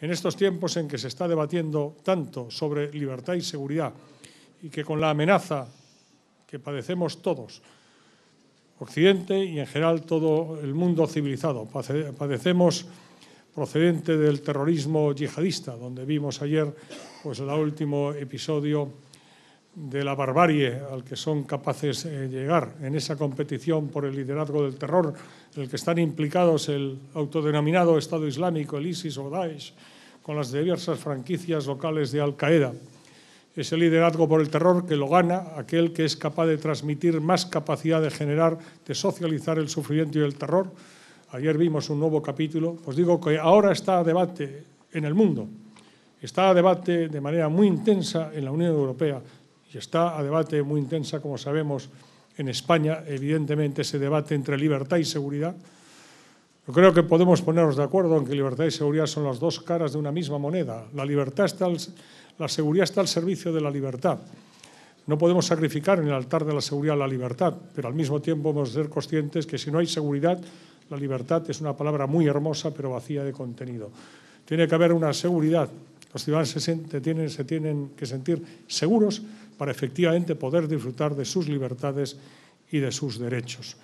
En estos tiempos en que se está debatiendo tanto sobre libertad y seguridad y que con la amenaza que padecemos todos, Occidente y en general todo el mundo civilizado, padecemos procedente del terrorismo yihadista, donde vimos ayer pues, el último episodio de la barbarie al que son capaces de eh, llegar en esa competición por el liderazgo del terror en el que están implicados el autodenominado Estado Islámico, el ISIS o Daesh, con las diversas franquicias locales de Al-Qaeda. Ese liderazgo por el terror que lo gana aquel que es capaz de transmitir más capacidad de generar, de socializar el sufrimiento y el terror. Ayer vimos un nuevo capítulo. Os digo que ahora está a debate en el mundo. Está a debate de manera muy intensa en la Unión Europea y está a debate muy intensa, como sabemos, en España, evidentemente, ese debate entre libertad y seguridad. Yo creo que podemos ponernos de acuerdo en que libertad y seguridad son las dos caras de una misma moneda. La, libertad está la seguridad está al servicio de la libertad. No podemos sacrificar en el altar de la seguridad la libertad, pero al mismo tiempo hemos de ser conscientes que si no hay seguridad, la libertad es una palabra muy hermosa pero vacía de contenido. Tiene que haber una seguridad. Los ciudadanos tienen, se tienen que sentir seguros para efectivamente poder disfrutar de sus libertades y de sus derechos.